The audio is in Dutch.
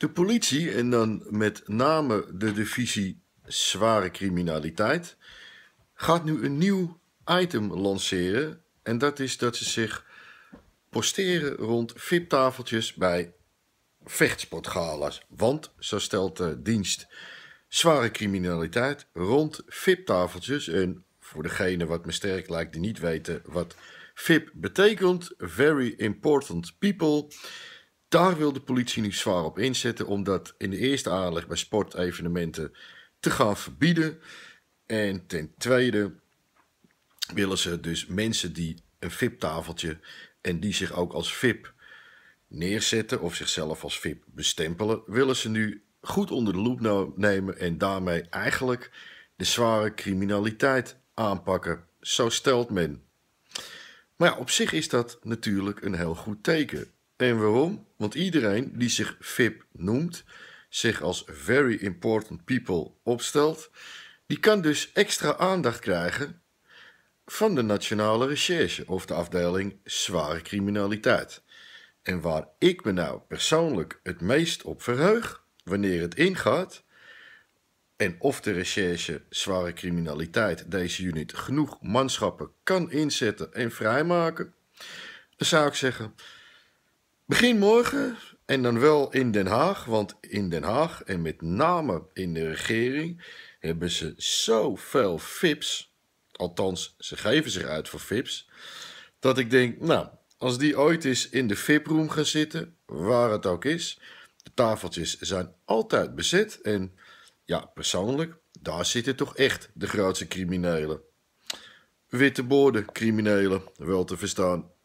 De politie, en dan met name de divisie zware criminaliteit, gaat nu een nieuw item lanceren. En dat is dat ze zich posteren rond VIP-tafeltjes bij vechtsportgala's. Want, zo stelt de dienst zware criminaliteit, rond VIP-tafeltjes. En voor degene wat me sterk lijkt die niet weten wat VIP betekent, Very Important People daar wil de politie nu zwaar op inzetten, om dat in de eerste aanleg bij sportevenementen te gaan verbieden. En ten tweede willen ze dus mensen die een VIP-tafeltje en die zich ook als VIP neerzetten of zichzelf als VIP bestempelen, willen ze nu goed onder de loep nemen en daarmee eigenlijk de zware criminaliteit aanpakken. Zo stelt men. Maar ja, op zich is dat natuurlijk een heel goed teken. En waarom? Want iedereen die zich VIP noemt, zich als Very Important People opstelt, die kan dus extra aandacht krijgen van de Nationale Recherche of de afdeling Zware Criminaliteit. En waar ik me nou persoonlijk het meest op verheug, wanneer het ingaat, en of de recherche zware criminaliteit deze unit genoeg manschappen kan inzetten en vrijmaken, zou ik zeggen: Begin morgen en dan wel in Den Haag, want in Den Haag en met name in de regering hebben ze zoveel fips. Althans, ze geven zich uit voor fips. Dat ik denk, nou, als die ooit eens in de VIP-room gaan zitten, waar het ook is. De tafeltjes zijn altijd bezet. En ja, persoonlijk, daar zitten toch echt de grootste criminelen. Witte borden, criminelen, wel te verstaan.